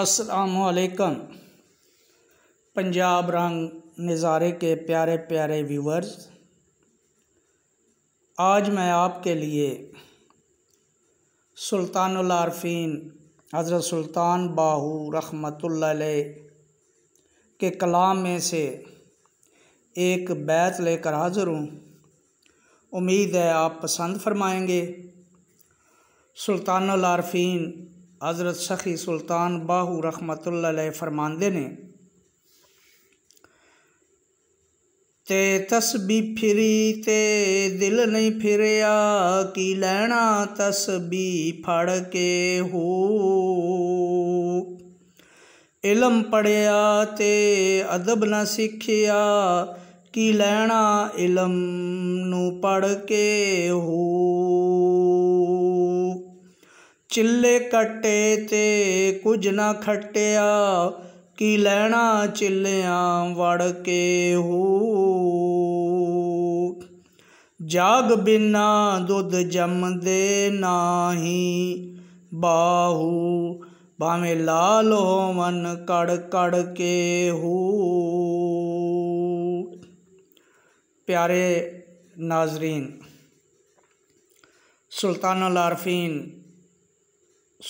असलकम पंजाब रंग नज़ारे के प्यारे प्यारे व्यूवर्स आज मैं आपके लिए सुल्तानारफीन हज़रत सुल्तान बाहू रहमतुल्लाह के कलाम में से एक बैत लेकर हाज़िर हूँ उम्मीद है आप पसंद फरमाएंगे सुल्तानारफीन हज़रत सखी सुल्तान बाहू रहमत फरमांदे ने ते तस्बी फिरी ते दिल नहीं फिरया की लैना तस्बी फड़ के हो इलम पढ़िया ते अदब न सीखिया की लैना इलम नू पढ़ के हो ਚਿੱਲੇ ਕੱਟੇ ਤੇ ਕੁਝ ਨਾ ਖਟਿਆ ਕੀ ਲੈਣਾ ਚਿੱਲਿਆਂ ਵੜ ਕੇ ਹੋ ਜਾਗ ਬਿਨਾ ਦੁੱਧ ਜੰਮਦੇ ਨਾਹੀ ਬਾਹੂ ਭਾਵੇਂ ਲਾਲ ਹੋਵਨ ਕੜ ਕੜ ਕੇ ਹੋ ਪਿਆਰੇ ਨਾਜ਼ਰੀਨ ਸੁਲਤਾਨ ਅਲ ਆਰਫੀਨ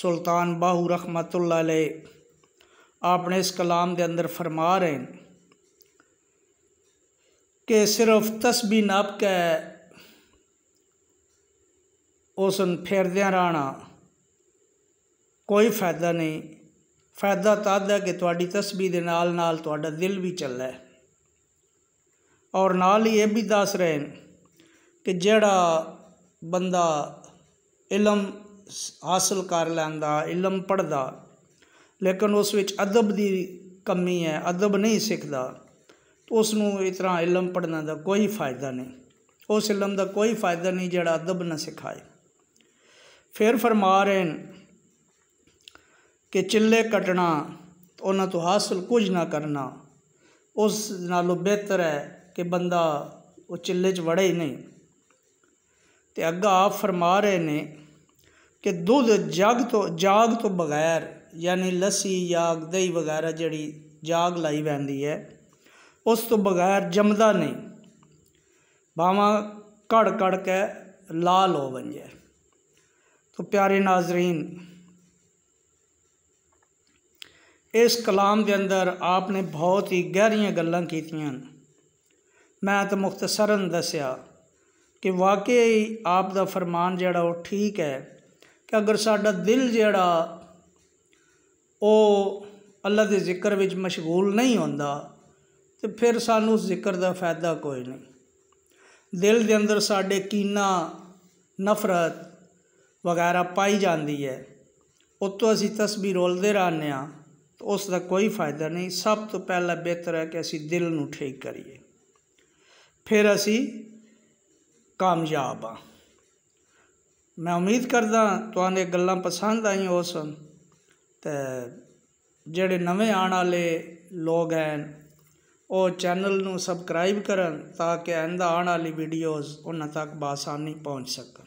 सुल्तान बाहू रहमत आपने इस कलाम के अंदर फरमा रहे हैं कि सिर्फ तस्बी नप के उस फेरद रहना कोई फायदा नहीं फायदा तद तो है कि थोड़ी तस्बी के नाल नाल दिल भी चले और नाल ही ये भी दस रहे हैं कि जड़ा बंदा इलम ਹਾਸਲ ਕਰ ਲੈਂਦਾ ਇਲਮ ਪੜਦਾ ਲੇਕਿਨ ਉਸ ਵਿੱਚ ਅਦਬ ਦੀ ਕਮੀ ਹੈ ਅਦਬ ਨਹੀਂ ਸਿੱਖਦਾ ਉਸ ਨੂੰ ਇਸ ਤਰ੍ਹਾਂ ਇਲਮ ਪੜਨ ਦਾ ਕੋਈ ਫਾਇਦਾ ਨਹੀਂ ਉਸ ਇਲਮ ਦਾ ਕੋਈ ਫਾਇਦਾ ਨਹੀਂ ਜਿਹੜਾ ਅਦਬ ਨਾ ਸਿਖਾਏ ਫਿਰ ਫਰਮਾ ਰਹੇ ਨੇ ਕਿ ਚਿੱਲੇ ਕਟਣਾ ਉਹਨਾਂ ਤੋਂ ਹਾਸਲ ਕੁਝ ਨਾ ਕਰਨਾ ਉਸ ਨਾਲੋਂ ਬਿਹਤਰ ਹੈ ਕਿ ਬੰਦਾ ਉਹ ਚਿੱਲੇ 'ਚ ਵੜੇ ਹੀ ਨਹੀਂ ਤੇ ਅੱਗਾ ਆਪ ਫਰਮਾ ਰਹੇ ਨੇ कि दुध जग तो जाग तो बगैर यानी लस्सी जाग दही वगैरह जड़ी जाग लाई पैंदी है उस तो बगैर जमदा नहीं बावा घड़ कड़ के लाल हो बन जाए तो प्यारे नाजरीन इस कलाम के अंदर आपने बहुत ही गहरिया गलां की मैं तो मुख्तसरन दसिया कि वाकई आपका फरमान जड़ा वो ठीक है ਕਿ ਅਗਰ ਸਾਡਾ ਦਿਲ ਜਿਹੜਾ ਉਹ ਅੱਲਾ ਦੇ ਜ਼ਿਕਰ ਵਿੱਚ ਮਸ਼ਗੂਲ ਨਹੀਂ ਹੁੰਦਾ ਤੇ ਫਿਰ ਸਾਨੂੰ ਜ਼ਿਕਰ ਦਾ ਫਾਇਦਾ ਕੋਈ ਨਹੀਂ ਦਿਲ ਦੇ ਅੰਦਰ ਸਾਡੇ ਕੀਨਾ ਨਫ਼ਰਤ ਵਗੈਰਾ ਪਾਈ ਜਾਂਦੀ ਹੈ ਉਤੋਂ ਅਸੀਂ ਤਸਬੀਹ ਰੋਲਦੇ ਰਹਿੰਦੇ ਆ ਤਾਂ ਉਸ ਦਾ ਕੋਈ ਫਾਇਦਾ ਨਹੀਂ ਸਭ ਤੋਂ ਪਹਿਲਾਂ ਬਿਹਤਰ ਹੈ ਕਿ ਅਸੀਂ ਦਿਲ ਨੂੰ ਠੀਕ ਕਰੀਏ ਫਿਰ ਅਸੀਂ ਕਾਮਯਾਬ ਆ ਮੈਂ ਉਮੀਦ ਕਰਦਾ ਤੁਹਾਨੂੰ ਇਹ ਗੱਲਾਂ ਪਸੰਦ ਆਈਆਂ ਹੋਸਨ ਤੇ ਜਿਹੜੇ ਨਵੇਂ ਆਣ ਵਾਲੇ ਲੋਕ ਹਨ ਉਹ ਚੈਨਲ ਨੂੰ ਸਬਸਕ੍ਰਾਈਬ ਕਰਨ ਤਾਂ ਕਿ ਆਂਦਾ ਆਣ ਵਾਲੀ ਵੀਡੀਓਜ਼ ਉਹਨਾਂ ਤੱਕ ਬਾਸਾਨੀ ਪਹੁੰਚ ਸਕਣ